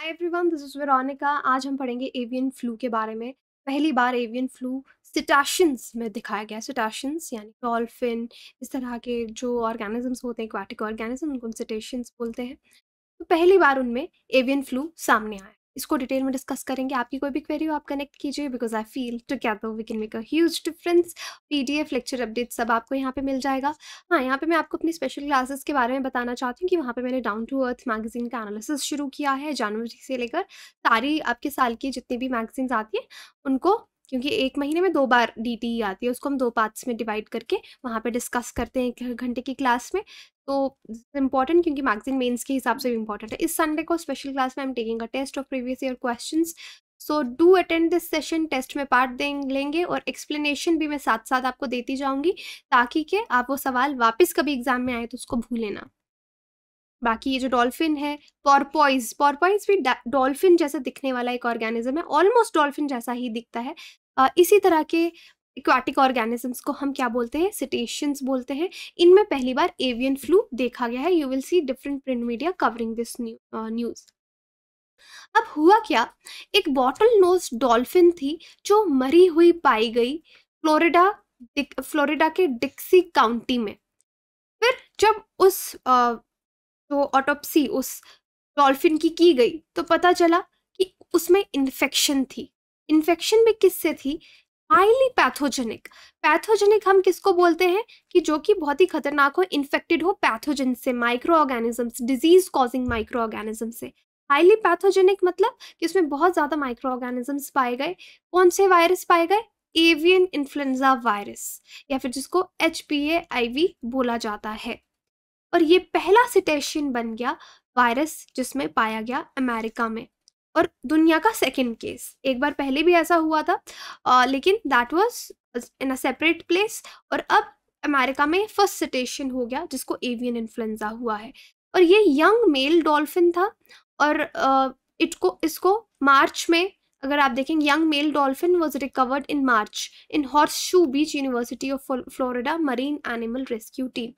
hi everyone this is Veronica आज हम पढ़ेंगे एवियन फ्लू के बारे में पहली बार एवियन फ्लू सिटाशंस में दिखाया गया सिटाशंस यानी डॉल्फिन इस तरह के जो ऑर्गेनिजम्स होते हैं एक्वाटिक ऑर्गेनिज्म उनको सिटेशंस बोलते हैं तो पहली बार उनमें एवियन फ्लू सामने आया इसको डिटेल में डिस्कस करेंगे आपकी कोई भी क्वेरी हो आप कनेक्ट कीजिए because I feel together we can make a huge difference PDF lecture update सब आपको यहाँ पे मिल जाएगा हाँ यहाँ पे मैं आपको अपनी स्पेशल क्लासेस के बारे में बताना चाहती हूँ कि वहाँ पे मैंने डाउन टू अर्थ मैगजीन का एनालिसिस शुरू किया है जनवरी से लेकर सारी आपके साल की जितनी भी मैगजीन्स आती हैं उनको क्योंकि एक महीने में दो बार डी e आती है उसको हम दो पार्ट्स में डिवाइड करके वहाँ पर डिस्कस करते हैं एक घंटे की क्लास में तो इम्पॉर्टेंट क्योंकि मैगजीन मेंस के हिसाब से भी इम्पॉर्टेंट है इस संडे को स्पेशल क्लास में हम taking a test of previous year question so do attend this session test में पार्ट दें लेंगे और एक्सप्लेनेशन भी मैं साथ साथ आपको देती जाऊंगी ताकि कि आप वो सवाल वापस कभी एग्जाम में आए तो उसको भूलें ना बाकी ये जो डॉल्फिन है पॉरपॉइज पॉरपॉइज भी डॉल्फिन जैसा दिखने वाला एक ऑर्गेनिज्म है ऑलमोस्ट डॉल्फिन जैसा ही दिखता है इसी तरह के इक्वाटिक ऑर्गेनिजम्स को हम क्या बोलते हैं सिटेशंस बोलते हैं इनमें पहली बार एवियन फ्लू देखा गया है you will see different print media covering this news अब हुआ क्या एक बॉटल नोज डॉल्फिन थी जो मरी हुई पाई गई फ्लोरिडा फ्लोरिडा के डिक्सी काउंटी में फिर जब उस जो ऑटोप्सी उस डॉल्फिन की की गई तो पता चला कि उसमें इन्फेक्शन थी इन्फेक्शन भी किससे थी हाईली पैथोजेनिक पैथोजेनिक हम किसको बोलते हैं कि जो कि बहुत ही खतरनाक हो इन्फेक्टेड हो पैथोजन से micro organism disease causing micro organism से हाईली पैथोजेनिक मतलब कि उसमें बहुत ज़्यादा माइक्रो ऑर्गेनिजम्स पाए गए कौन से वायरस पाए गए एवियन इन्फ्लुएंजा वायरस या फिर जिसको H P A I V बोला जाता है और ये पहला सिटेशन बन गया वायरस जिसमें पाया गया अमेरिका में और दुनिया का सेकेंड केस एक बार पहले भी ऐसा हुआ था आ, लेकिन that was in a separate place और अब अमेरिका में फर्स्ट सिटेशन हो गया जिसको एवियन इन्फ्लुएंजा हुआ है और ये यंग मेल डॉल्फिन था और इट को इसको मार्च में अगर आप देखेंगे young male dolphin was recovered in March in horseshoe beach university of Florida marine animal rescue team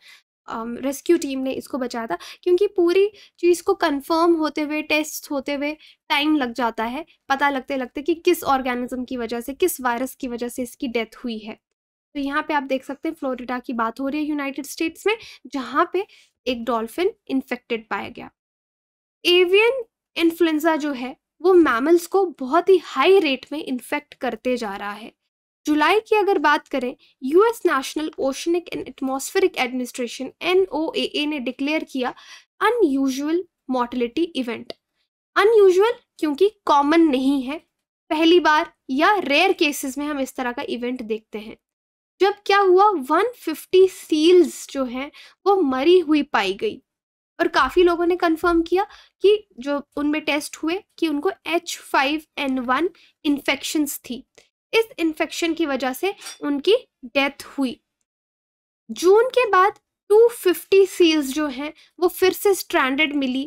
rescue team ने इसको बचाया था क्योंकि पूरी चीज़ को कंफर्म होते हुए टेस्ट होते हुए टाइम लग जाता है पता लगते लगते कि किस ऑर्गेनिज्म की वजह से किस वायरस की वजह से इसकी डेथ हुई है तो यहाँ पे आप देख सकते हैं फ्लोरिडा की बात हो रही है यूनाइटेड स्टेट्स में जहाँ पे एक डॉल्फिन इन्फेक्टेड पाया गया एवियन इन्फ्लुंजा जो है वो मैमल्स को बहुत ही हाई रेट में इन्फेक्ट करते जा रहा है जुलाई की अगर बात करें US national oceanic and atmospheric administration एन ने डिक्लेयर किया अनयूजल मॉर्टिलिटी इवेंट अनयूजल क्योंकि कॉमन नहीं है पहली बार या रेयर केसेस में हम इस तरह का इवेंट देखते हैं जब क्या हुआ 150 सील्स जो हैं वो मरी हुई पाई गई और काफ़ी लोगों ने कंफर्म किया कि जो उनमें टेस्ट हुए कि उनको H five N one infections थी इस इन्फेक्शन की वजह से उनकी डेथ हुई जून के बाद 250 सील्स जो हैं वो फिर से स्ट्रैंडेड मिली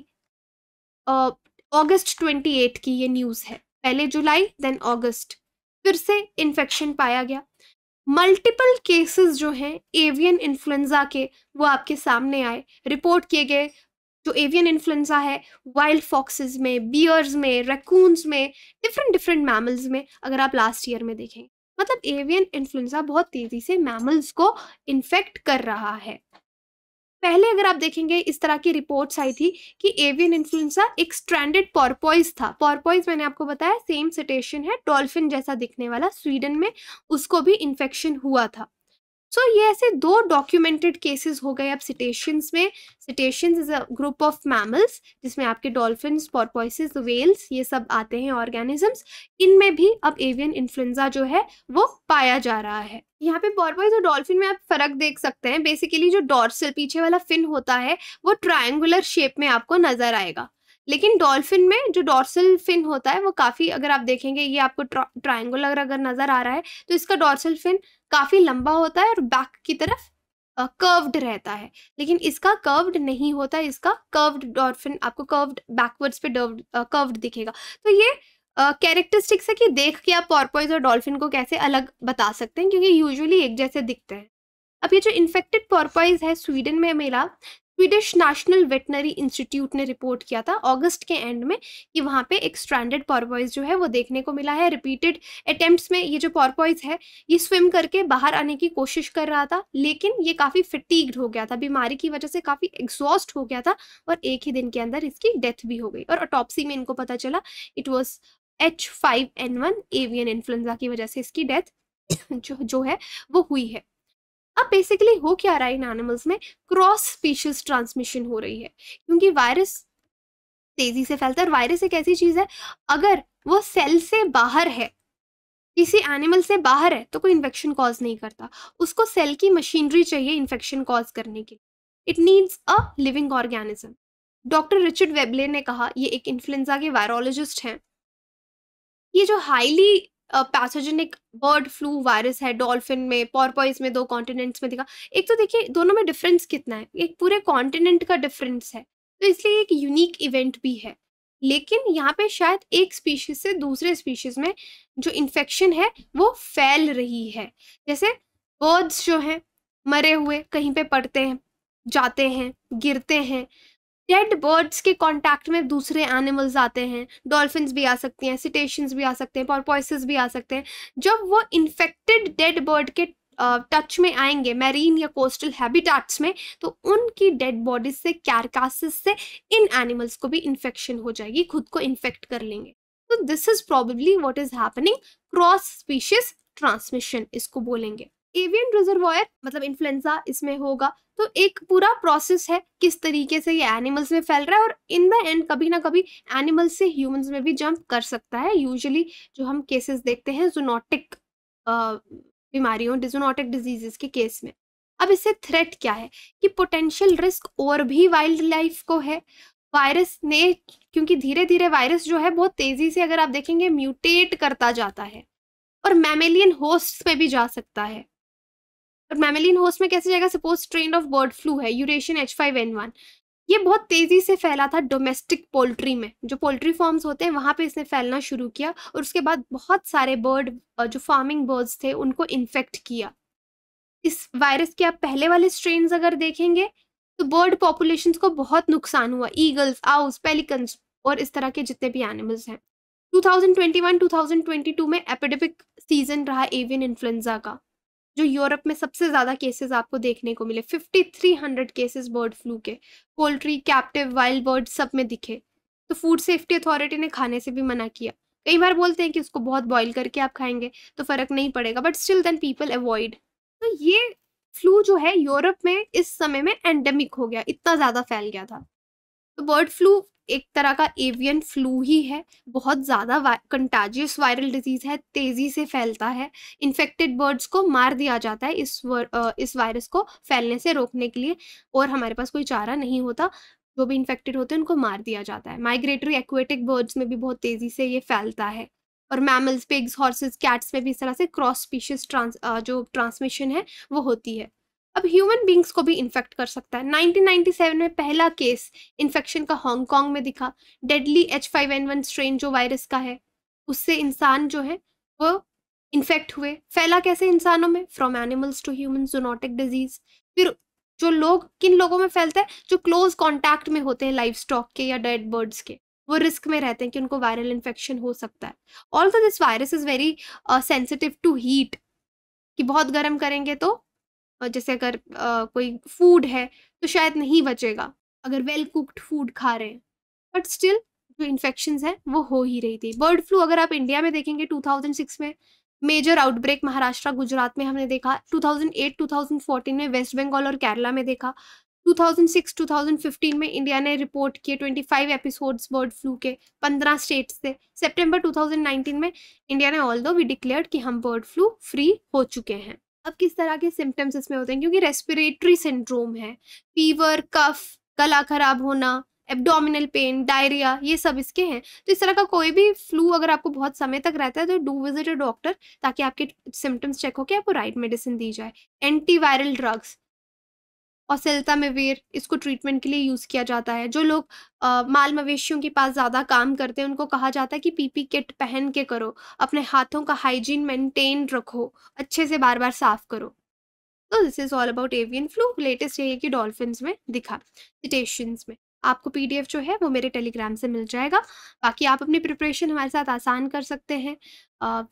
अगस्त uh, 28 की ये न्यूज़ है पहले जुलाई देन अगस्त फिर से इन्फेक्शन पाया गया मल्टीपल केसेस जो हैं एवियन इन्फ्लुएंजा के वो आपके सामने आए रिपोर्ट किए गए जो एवियन इन्फ्लुएंजा है वाइल्ड फॉक्सेस में बियर्स में रैकून्स में डिफरेंट डिफरेंट मैमल्स में अगर आप लास्ट ईयर में देखें मतलब एवियन इन्फ्लुएंजा बहुत तेज़ी से मैमल्स को इन्फेक्ट कर रहा है पहले अगर आप देखेंगे इस तरह की रिपोर्ट्स आई थी कि एवियन इन्फ्लुएंजा एक स्ट्रैंडेड पॉरपॉइज था पॉरपॉइज मैंने आपको बताया सेम सिटेशन है डॉल्फिन जैसा दिखने वाला स्वीडन में उसको भी इन्फेक्शन हुआ था सो so, ये ऐसे दो डॉक्यूमेंटेड केसेस हो गए अब सिटेशंस में cetaceans is a group of mammals जिसमें आपके डॉल्फिन पॉरपॉइसिस वेल्स ये सब आते हैं ऑर्गेनिजम्स इनमें भी अब एवियन इन्फ्लुएंजा जो है वो पाया जा रहा है यहाँ पे पॉरपोइस और डॉल्फिन में आप फर्क देख सकते हैं बेसिकली जो डॉर्सल पीछे वाला फिन होता है वो ट्रायंगुलर शेप में आपको नजर आएगा लेकिन डॉल्फिन में जो डॉर्सल फिन होता है वो काफ़ी अगर आप देखेंगे ये आपको ट्राइंगल अगर अगर नज़र आ रहा है तो इसका डॉर्सल फिन काफ़ी लंबा होता है और बैक की तरफ कर्व्ड uh, रहता है लेकिन इसका कर्व्ड नहीं होता इसका कर्व्ड डॉल्फिन आपको कर्व्ड बैकवर्ड्स पे कर्व्ड दिखेगा तो ये कैरेक्टरिस्टिक्स uh, है कि देख के आप पॉर्पोइज और डॉल्फिन को कैसे अलग बता सकते हैं क्योंकि यूजुअली एक जैसे दिखते हैं अब ये जो इन्फेक्टेड पॉर्पोइज है स्वीडन में मिला स्वीडिश नेशनल वेटनरी इंस्टीट्यूट ने रिपोर्ट किया था अगस्त के एंड में कि वहाँ पे एक स्ट्रैंडेड पॉरपॉइज जो है वो देखने को मिला है रिपीटेड अटेम्प्ट्स में ये जो पॉरपॉइज है ये स्विम करके बाहर आने की कोशिश कर रहा था लेकिन ये काफ़ी फिटीग्ड हो गया था बीमारी की वजह से काफ़ी एग्जॉस्ट हो गया था और एक ही दिन के अंदर इसकी डेथ भी हो गई और अटॉपसी में इनको पता चला it was H five N one avian influenza की वजह से इसकी डेथ जो जो है वो हुई है अब बेसिकली हो क्या रहा है इन एनिमल्स में क्रॉस स्पीशीज ट्रांसमिशन हो रही है क्योंकि वायरस तेजी से फैलता है और वायरस एक ऐसी चीज़ है अगर वो सेल से बाहर है किसी एनिमल से बाहर है तो कोई इन्फेक्शन कॉज नहीं करता उसको सेल की मशीनरी चाहिए इन्फेक्शन कॉज करने के लिए it needs a living organism doctor Richard Webley ने कहा ये एक इन्फ्लुएंजा के वायरोलॉजिस्ट हैं ये जो highly pathogenic bird flu virus है डॉल्फिन में पॉरपॉइस में दो कॉन्टिनेंट्स में दिखा एक तो देखिए दोनों में डिफरेंस कितना है एक पूरे कॉन्टिनेंट का डिफरेंस है तो इसलिए एक यूनिक इवेंट भी है लेकिन यहाँ पे शायद एक स्पीशीज से दूसरे स्पीशीज में जो इन्फेक्शन है वो फैल रही है जैसे बर्ड्स जो हैं मरे हुए कहीं पे पड़ते हैं जाते हैं गिरते हैं डेड बर्ड्स के कांटेक्ट में दूसरे एनिमल्स आते हैं डॉल्फिन भी आ सकती हैं सिटेशन भी आ सकते हैं पॉरपॉइसिस भी आ सकते हैं जब वो इन्फेक्टेड डेड बर्ड के टच में आएंगे मैरीन या कोस्टल हैबिटाट्स में तो उनकी डेड बॉडीज से कैरकासिस से इन एनिमल्स को भी इन्फेक्शन हो जाएगी खुद को इन्फेक्ट कर लेंगे तो this is probably what is happening cross species transmission इसको बोलेंगे एवियन रिजर्वायर मतलब इन्फ्लुएंजा इसमें होगा तो एक पूरा प्रोसेस है किस तरीके से ये एनिमल्स में फैल रहा है और इन द एंड कभी ना कभी एनिमल्स से ह्यूमंस में भी जंप कर सकता है यूजुअली जो हम केसेस देखते हैं जूनोटिक बीमारियों डिजोनोटिक डिजीजेस के केस में अब इससे थ्रेट क्या है कि पोटेंशियल रिस्क और भी वाइल्ड लाइफ को है वायरस ने क्योंकि धीरे धीरे वायरस जो है बहुत तेजी से अगर आप देखेंगे म्यूटेट करता जाता है और मैमेलियन होस्ट पे भी जा सकता है और मैमिलीन होस्ट में कैसे जाएगा suppose strain of bird flu है Eurasian H five N one ये बहुत तेज़ी से फैला था डोमेस्टिक पोल्ट्री में जो पोल्ट्री फार्म्स होते हैं वहाँ पे इसने फैलना शुरू किया और उसके बाद बहुत सारे बर्ड जो फार्मिंग बर्ड्स थे उनको इन्फेक्ट किया इस वायरस के आप पहले वाले स्ट्रेन अगर देखेंगे तो बर्ड पॉपुलेशन को बहुत नुकसान हुआ ईगल्स आउस पेलिकन्स और इस तरह के जितने भी एनिमल्स हैं 2021-2022 में एपिडेमिक सीजन रहा एवियन इन्फ्लुएंजा का जो यूरोप में सबसे ज़्यादा केसेस आपको देखने को मिले 5300 केसेस बर्ड फ्लू के पोल्ट्री कैप्टिव वाइल्ड बर्ड सब में दिखे तो फूड सेफ्टी अथॉरिटी ने खाने से भी मना किया कई बार बोलते हैं कि उसको बहुत बॉइल करके आप खाएंगे तो फ़र्क नहीं पड़ेगा but still then people avoid तो ये फ्लू जो है यूरोप में इस समय में एंडेमिक हो गया इतना ज़्यादा फैल गया था तो बर्ड फ्लू एक तरह का एवियन फ्लू ही है बहुत ज़्यादा कंटाजियस वायरल डिजीज़ है तेज़ी से फैलता है इन्फेक्टेड बर्ड्स को मार दिया जाता है इस वर, इस वायरस को फैलने से रोकने के लिए और हमारे पास कोई चारा नहीं होता जो भी इन्फेक्टेड होते हैं उनको मार दिया जाता है माइग्रेटरी एक्वेटिक बर्ड्स में भी बहुत तेज़ी से ये फैलता है और मैमल्स पिग्स हॉर्सेस कैट्स में भी इस तरह से क्रॉस स्पीशीज ट्रांस जो ट्रांसमिशन है वो होती है अब ह्यूमन बींग्स को भी इन्फेक्ट कर सकता है 1997 में पहला केस इन्फेक्शन का हांगकांग में दिखा deadly H five N one strain जो वायरस का है उससे इंसान जो है वो इन्फेक्ट हुए फैला कैसे इंसानों में from animals to human zoonotic disease फिर जो लोग किन लोगों में फैलता है जो क्लोज कॉन्टैक्ट में होते हैं लाइफ स्टॉक के या डेड बर्ड्स के वो रिस्क में रहते हैं कि उनको वायरल इन्फेक्शन हो सकता है also this virus is very sensitive to heat कि बहुत गर्म करेंगे तो जैसे अगर आ, कोई फूड है तो शायद नहीं बचेगा अगर वेल कुक्ड फूड खा रहे हैं बट स्टिल जो इन्फेक्शन है वो हो ही रही थी बर्ड फ्लू अगर आप इंडिया में देखेंगे 2006 में मेजर आउटब्रेक महाराष्ट्र गुजरात में हमने देखा 2008 2014 में वेस्ट बंगाल और केरला में देखा 2006 2015 में इंडिया ने रिपोर्ट किए 25 एपिसोड्स बर्ड फ्लू के 15 स्टेट्स से सितंबर 2019 में इंडिया ने ऑल दो वी डिक्लेयर कि हम बर्ड फ्लू फ्री हो चुके हैं अब किस तरह के सिम्टम्स इसमें होते हैं क्योंकि रेस्पिरेटरी सिंड्रोम है फीवर कफ गला खराब होना एब्डोमिनल पेन डायरिया ये सब इसके हैं तो इस तरह का कोई भी फ्लू अगर आपको बहुत समय तक रहता है तो डू विजिट अ डॉक्टर ताकि आपके सिम्टम्स चेक हो के आपको राइट मेडिसिन दी जाए एंटीवायरल ड्रग्स और सेल्तामेवेर इसको ट्रीटमेंट के लिए यूज़ किया जाता है जो लोग आ, माल मवेशियों के पास ज़्यादा काम करते हैं उनको कहा जाता है कि पीपी किट पहन के करो अपने हाथों का हाइजीन मेंटेन रखो अच्छे से बार बार साफ करो तो this is all about avian flu latest यही है कि डॉल्फिन में दिखा सिटेशंस में आपको पीडीएफ जो है वो मेरे टेलीग्राम से मिल जाएगा बाकी आप अपनी प्रिपरेशन हमारे साथ आसान कर सकते हैं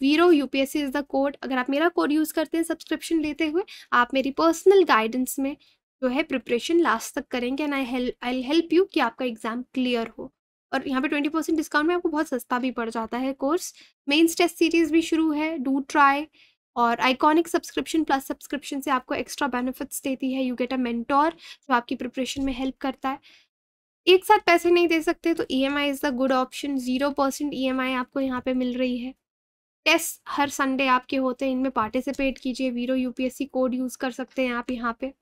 वीरो यूपीएससी इज़ द कोड अगर आप मेरा कोड यूज़ करते हैं सब्सक्रिप्शन लेते हुए आप मेरी पर्सनल गाइडेंस में जो है प्रिपरेशन लास्ट तक करेंगे and I help I help you कि आपका एग्ज़ाम क्लियर हो और यहाँ पे ट्वेंटी परसेंट डिस्काउंट में आपको बहुत सस्ता भी पड़ जाता है कोर्स मेन्स टेस्ट सीरीज़ भी शुरू है डू ट्राई और आइकॉनिक सब्सक्रिप्शन प्लस सब्सक्रिप्शन से आपको एक्स्ट्रा बेनिफिट्स देती है यू गेट अ मेंटोर जो आपकी प्रिपरेशन में हेल्प करता है एक साथ पैसे नहीं दे सकते तो E M I is the good option zero percent E M I आपको यहाँ पे मिल रही है टेस्ट हर संडे आपके होते हैं इनमें पार्टिसिपेट कीजिए वीरो यूपीएससी कोड यूज़ कर सकते हैं आप यहाँ पर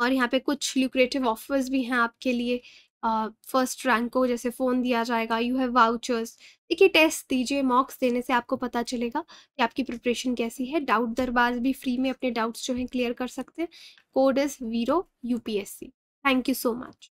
और यहाँ पे कुछ ल्यूक्रेटिव ऑफर्स भी हैं आपके लिए फर्स्ट uh, रैंक को जैसे फ़ोन दिया जाएगा यू हैव वाउचर्स देखिए टेस्ट दीजिए मॉक्स देने से आपको पता चलेगा कि आपकी प्रिपरेशन कैसी है डाउट दरबार भी फ्री में अपने डाउट्स जो हैं क्लियर कर सकते हैं code is zero you thank you so much